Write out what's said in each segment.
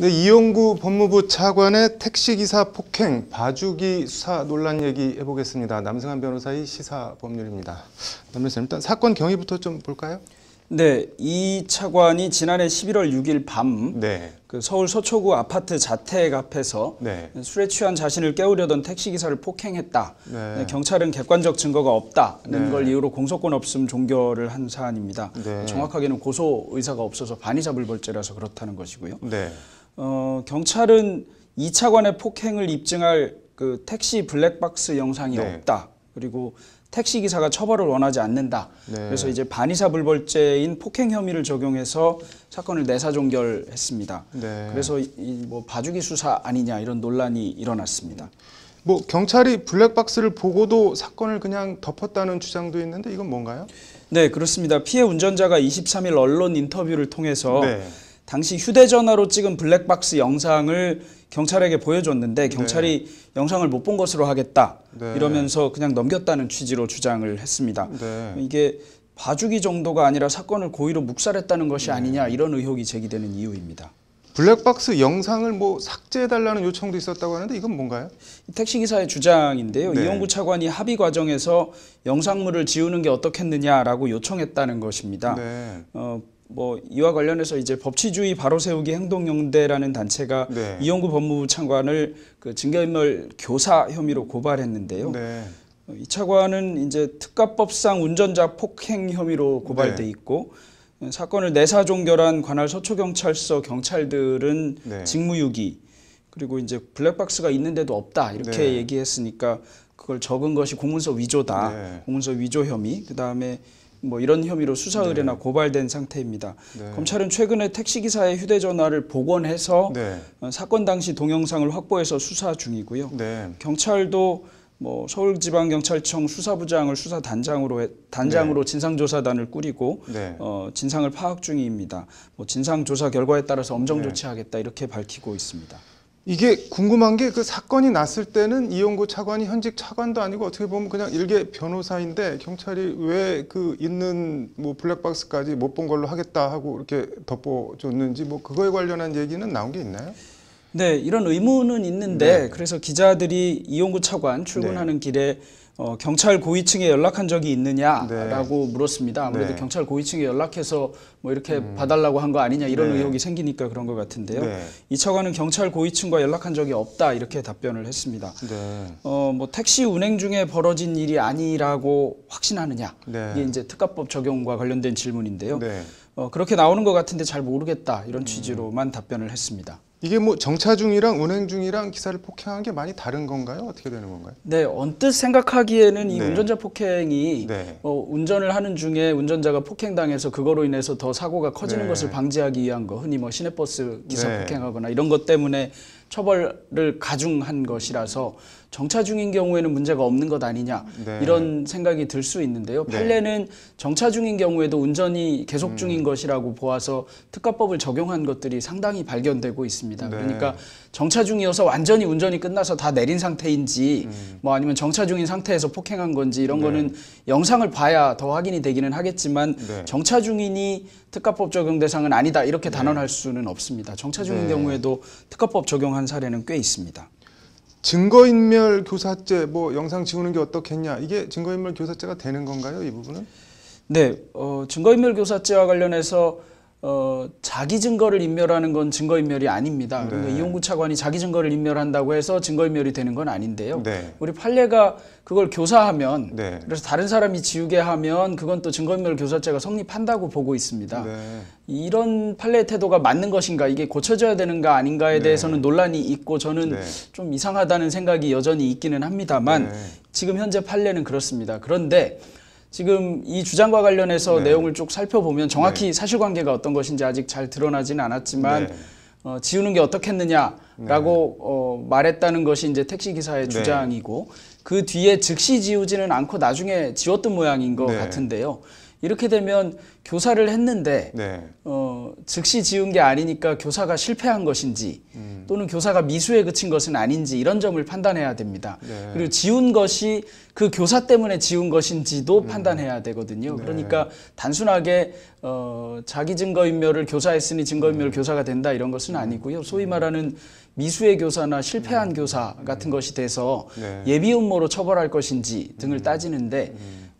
네, 이용구 법무부 차관의 택시기사 폭행 봐주기 수사 논란 얘기 해보겠습니다. 남승한 변호사의 시사법률입니다. 남승호 일단 사건 경위부터 좀 볼까요? 네, 이 차관이 지난해 11월 6일 밤 네. 그 서울 서초구 아파트 자택 앞에서 네. 술에 취한 자신을 깨우려던 택시기사를 폭행했다. 네. 네 경찰은 객관적 증거가 없다는 네. 걸 이유로 공소권 없음 종결을 한 사안입니다. 네. 정확하게는 고소 의사가 없어서 반의자불벌죄라서 그렇다는 것이고요. 어, 경찰은 이차관의 폭행을 입증할 그 택시 블랙박스 영상이 네. 없다. 그리고 택시 기사가 처벌을 원하지 않는다. 네. 그래서 이제 반의사 불벌죄인 폭행 혐의를 적용해서 사건을 내사 종결했습니다. 네. 그래서 이뭐 봐주기 수사 아니냐 이런 논란이 일어났습니다. 뭐 경찰이 블랙박스를 보고도 사건을 그냥 덮었다는 주장도 있는데 이건 뭔가요? 네, 그렇습니다. 피해 운전자가 23일 언론 인터뷰를 통해서 네. 당시 휴대전화로 찍은 블랙박스 영상을 경찰에게 보여줬는데 네. 경찰이 네. 영상을 못 본 것으로 하겠다 네. 이러면서 그냥 넘겼다는 취지로 주장을 했습니다. 네. 이게 봐주기 정도가 아니라 사건을 고의로 묵살했다는 것이 네. 아니냐 이런 의혹이 제기되는 이유입니다. 블랙박스 영상을 뭐 삭제해달라는 요청도 있었다고 하는데 이건 뭔가요? 택시기사의 주장인데요. 네. 이용구 차관이 합의 과정에서 영상물을 지우는 게 어떻겠느냐라고 요청했다는 것입니다. 네. 어, 뭐 이와 관련해서 이제 법치주의 바로 세우기 행동연대라는 단체가 네. 이용구 법무부 차관을 그 징계인멸 교사 혐의로 고발했는데요. 네. 이 차관은 이제 특가법상 운전자 폭행 혐의로 고발돼 네. 있고 사건을 내사 종결한 관할 서초경찰서 경찰들은 네. 직무유기 그리고 이제 블랙박스가 있는데도 없다 이렇게 네. 얘기했으니까 그걸 적은 것이 공문서 위조다 네. 공문서 위조 혐의 그 다음에 뭐 이런 혐의로 수사 의뢰나 네. 고발된 상태입니다. 네. 검찰은 최근에 택시기사의 휴대전화를 복원해서 네. 어, 사건 당시 동영상을 확보해서 수사 중이고요. 네. 경찰도 뭐 서울지방경찰청 수사부장을 수사단장으로 해, 단장으로 네. 진상조사단을 꾸리고 네. 어, 진상을 파악 중입니다. 뭐 진상조사 결과에 따라서 엄정 조치하겠다 이렇게 밝히고 있습니다. 이게 궁금한 게 그 사건이 났을 때는 이용구 차관이 현직 차관도 아니고 어떻게 보면 그냥 일개 변호사인데 경찰이 왜 그 있는 뭐 블랙박스까지 못 본 걸로 하겠다 하고 이렇게 덮어줬는지 뭐 그거에 관련한 얘기는 나온 게 있나요? 네, 이런 의문은 있는데 네. 그래서 기자들이 이용구 차관 출근하는 네. 길에 어, 경찰 고위층에 연락한 적이 있느냐라고 네. 물었습니다. 아무래도 네. 경찰 고위층에 연락해서 뭐 이렇게 음. 봐달라고 한 거 아니냐 이런 네. 의혹이 생기니까 그런 것 같은데요. 네. 이 차관은 경찰 고위층과 연락한 적이 없다 이렇게 답변을 했습니다. 네. 어, 뭐 택시 운행 중에 벌어진 일이 아니라고 확신하느냐 네. 이게 이제 특가법 적용과 관련된 질문인데요. 어, 그렇게 나오는 것 같은데 잘 모르겠다 이런 음. 취지로만 답변을 했습니다. 이게 뭐 정차 중이랑 운행 중이랑 기사를 폭행한 게 많이 다른 건가요? 어떻게 되는 건가요? 네, 언뜻 생각하기에는 이 네. 운전자 폭행이 네. 어, 운전을 하는 중에 운전자가 폭행당해서 그거로 인해서 더 사고가 커지는 네. 것을 방지하기 위한 거, 흔히 뭐 시내버스 기사 네. 폭행하거나 이런 것 때문에 처벌을 가중한 것이라서 정차 중인 경우에는 문제가 없는 것 아니냐 네. 이런 생각이 들 수 있는데요. 네. 판례는 네. 정차 중인 경우에도 운전이 계속 음. 중인 음. 것이라고 보아서 특가법을 적용한 것들이 상당히 발견되고 있습니다. 네. 그러니까 정차 중이어서 완전히 운전이 끝나서 다 내린 상태인지 음. 뭐 아니면 정차 중인 상태에서 폭행한 건지 이런 네. 거는 영상을 봐야 더 확인이 되기는 하겠지만 네. 정차 중인이 특가법 적용 대상은 아니다 이렇게 네. 단언할 수는 없습니다. 정차중인 네. 경우에도 특가법 적용한 사례는 꽤 있습니다. 증거인멸 교사죄 뭐 영상 지우는 게 어떻겠냐 이게 증거인멸 교사죄가 되는 건가요 이 부분은? 네, 어, 증거인멸 교사죄와 관련해서 어, 자기 증거를 인멸하는 건 증거인멸이 아닙니다. 네. 그러니까 이용구 차관이 자기 증거를 인멸한다고 해서 증거인멸이 되는 건 아닌데요. 네. 우리 판례가 그걸 교사하면 네. 그래서 다른 사람이 지우게 하면 그건 또 증거인멸 교사죄가 성립한다고 보고 있습니다. 네. 이런 판례 태도가 맞는 것인가 이게 고쳐져야 되는가 아닌가에 네. 대해서는 논란이 있고 저는 네. 좀 이상하다는 생각이 여전히 있기는 합니다만 지금 현재 판례는 그렇습니다. 그런데 지금 이 주장과 관련해서 네. 내용을 쭉 살펴보면 정확히 네. 사실관계가 어떤 것인지 아직 잘 드러나지는 않았지만 네. 어, 지우는 게 어떻겠느냐라고 네. 어, 말했다는 것이 이제 택시 기사의 네. 주장이고 그 뒤에 즉시 지우지는 않고 나중에 지웠던 모양인 것 네. 같은데요. 이렇게 되면 교사를 했는데 네. 어, 즉시 지은 게 아니니까 교사가 실패한 것인지 음. 또는 교사가 미수에 그친 것은 아닌지 이런 점을 판단해야 됩니다. 네. 그리고 지운 것이 그 교사 때문에 지운 것인지도 음. 판단해야 되거든요. 네. 그러니까 단순하게 어, 자기 증거인멸을 교사했으니 증거인멸 음. 교사가 된다 이런 것은 음. 아니고요. 소위 말하는 미수의 교사나 실패한 음. 교사 같은 음. 것이 돼서 네. 예비 음모로 처벌할 것인지 등을 따지는데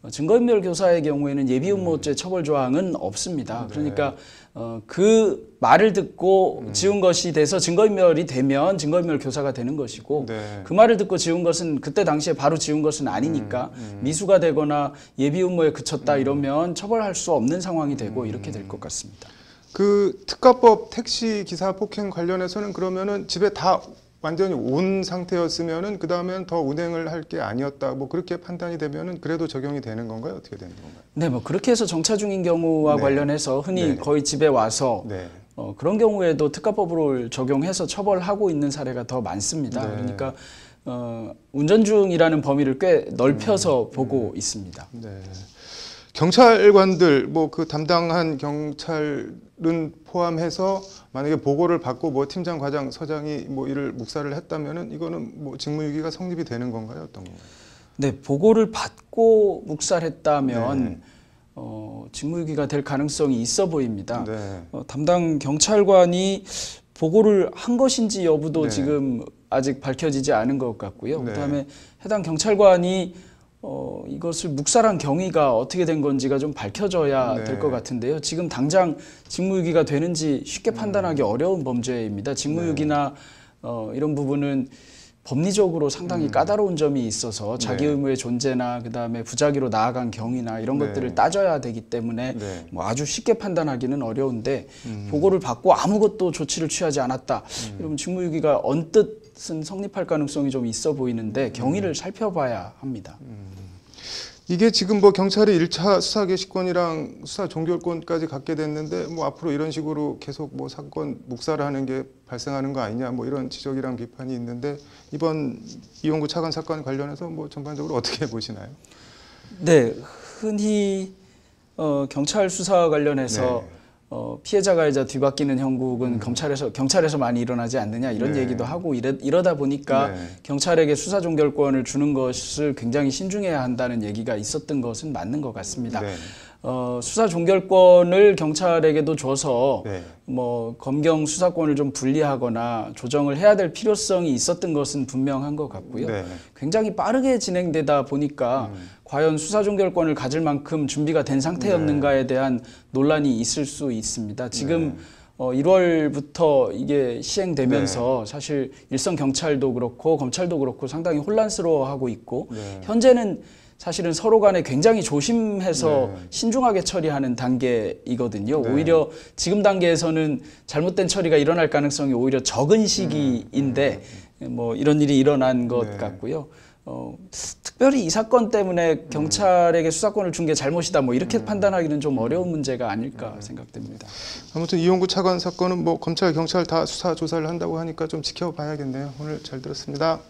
어, 증거인멸 교사의 경우에는 예비음모죄 음. 처벌 조항은 없습니다. 네. 그러니까 어, 그 말을 듣고 음. 지운 것이 돼서 증거인멸이 되면 증거인멸 교사가 되는 것이고 네. 그 말을 듣고 지운 것은 그때 당시에 바로 지운 것은 음, 아니니까 음. 음. 미수가 되거나 예비음모에 그쳤다 음. 이러면 처벌할 수 없는 상황이 되고 이렇게 될 것 같습니다. 그 특가법 택시 기사 폭행 관련해서는 그러면은 집에 다 완전히 온 상태였으면은 그 다음엔 더 운행을 할 게 아니었다 뭐 그렇게 판단이 되면은 그래도 적용이 되는 건가요 어떻게 되는 건가요? 네, 뭐 그렇게 해서 정차 중인 경우와 네. 관련해서 흔히 네. 거의 집에 와서 네. 어, 그런 경우에도 특가법을 적용해서 처벌하고 있는 사례가 더 많습니다. 네. 그러니까 어, 운전 중이라는 범위를 꽤 넓혀서 음, 보고 음. 있습니다. 네. 경찰관들 뭐 그 담당한 경찰은 포함해서 만약에 보고를 받고 뭐 팀장 과장 서장이 뭐 이를 묵살을 했다면은 이거는 뭐 직무유기가 성립이 되는 건가요 어떤 건가요? 네 보고를 받고 묵살했다면 네. 어, 직무유기가 될 가능성이 있어 보입니다. 네. 어, 담당 경찰관이 보고를 한 것인지 여부도 네. 지금 아직 밝혀지지 않은 것 같고요. 네. 그다음에 해당 경찰관이 어, 이것을 묵살한 경위가 어떻게 된 건지가 좀 밝혀져야 네. 될것 같은데요. 지금 당장 직무유기가 되는지 쉽게 음. 판단하기 음. 어려운 범죄입니다. 직무유기나 네. 어, 이런 부분은 법리적으로 상당히 음. 까다로운 점이 있어서 자기 네. 의무의 존재나 그다음에 부작위로 나아간 경위나 이런 네. 것들을 따져야 되기 때문에 네. 뭐 아주 쉽게 판단하기는 어려운데 음. 보고를 받고 아무것도 조치를 취하지 않았다. 음. 이러면 직무유기가 언뜻 것은 성립할 가능성이 좀 있어 보이는데 경위를 음. 살펴봐야 합니다. 음. 이게 지금 뭐 경찰이 일차 수사 개시권이랑 수사 종결권까지 갖게 됐는데 뭐 앞으로 이런 식으로 계속 뭐 사건 묵살을 하는 게 발생하는 거 아니냐 뭐 이런 지적이랑 비판이 있는데 이번 이용구 차관 사건 관련해서 뭐 전반적으로 어떻게 보시나요? 네, 흔히 어, 경찰 수사 관련해서 네. 어, 피해자 가해자 뒤바뀌는 형국은 음. 검찰에서 경찰에서 많이 일어나지 않느냐 이런 네. 얘기도 하고 이래, 이러다 보니까 네. 경찰에게 수사 종결권을 주는 것을 굉장히 신중해야 한다는 얘기가 있었던 것은 맞는 것 같습니다. 네. 어, 수사 종결권을 경찰에게도 줘서 네. 뭐 검경 수사권을 좀 분리하거나 조정을 해야 될 필요성이 있었던 것은 분명한 것 같고요. 네. 굉장히 빠르게 진행되다 보니까 음. 과연 수사 종결권을 가질 만큼 준비가 된 상태였는가에 네. 대한 논란이 있을 수 있습니다. 지금 네. 어, 1월부터 이게 시행되면서 네. 사실 일선 경찰도 그렇고 검찰도 그렇고 상당히 혼란스러워하고 있고 네. 현재는 사실은 서로 간에 굉장히 조심해서 네. 신중하게 처리하는 단계이거든요. 네. 오히려 지금 단계에서는 잘못된 처리가 일어날 가능성이 오히려 적은 음. 시기인데 네. 뭐 이런 일이 일어난 것 네. 같고요. 어, 특별히 이 사건 때문에 네. 경찰에게 수사권을 준 게 잘못이다 뭐 이렇게 음. 판단하기는 좀 어려운 문제가 아닐까 네. 생각됩니다. 아무튼 이용구 차관 사건은 뭐 검찰 경찰 다 수사 조사를 한다고 하니까 좀 지켜봐야겠네요. 오늘 잘 들었습니다.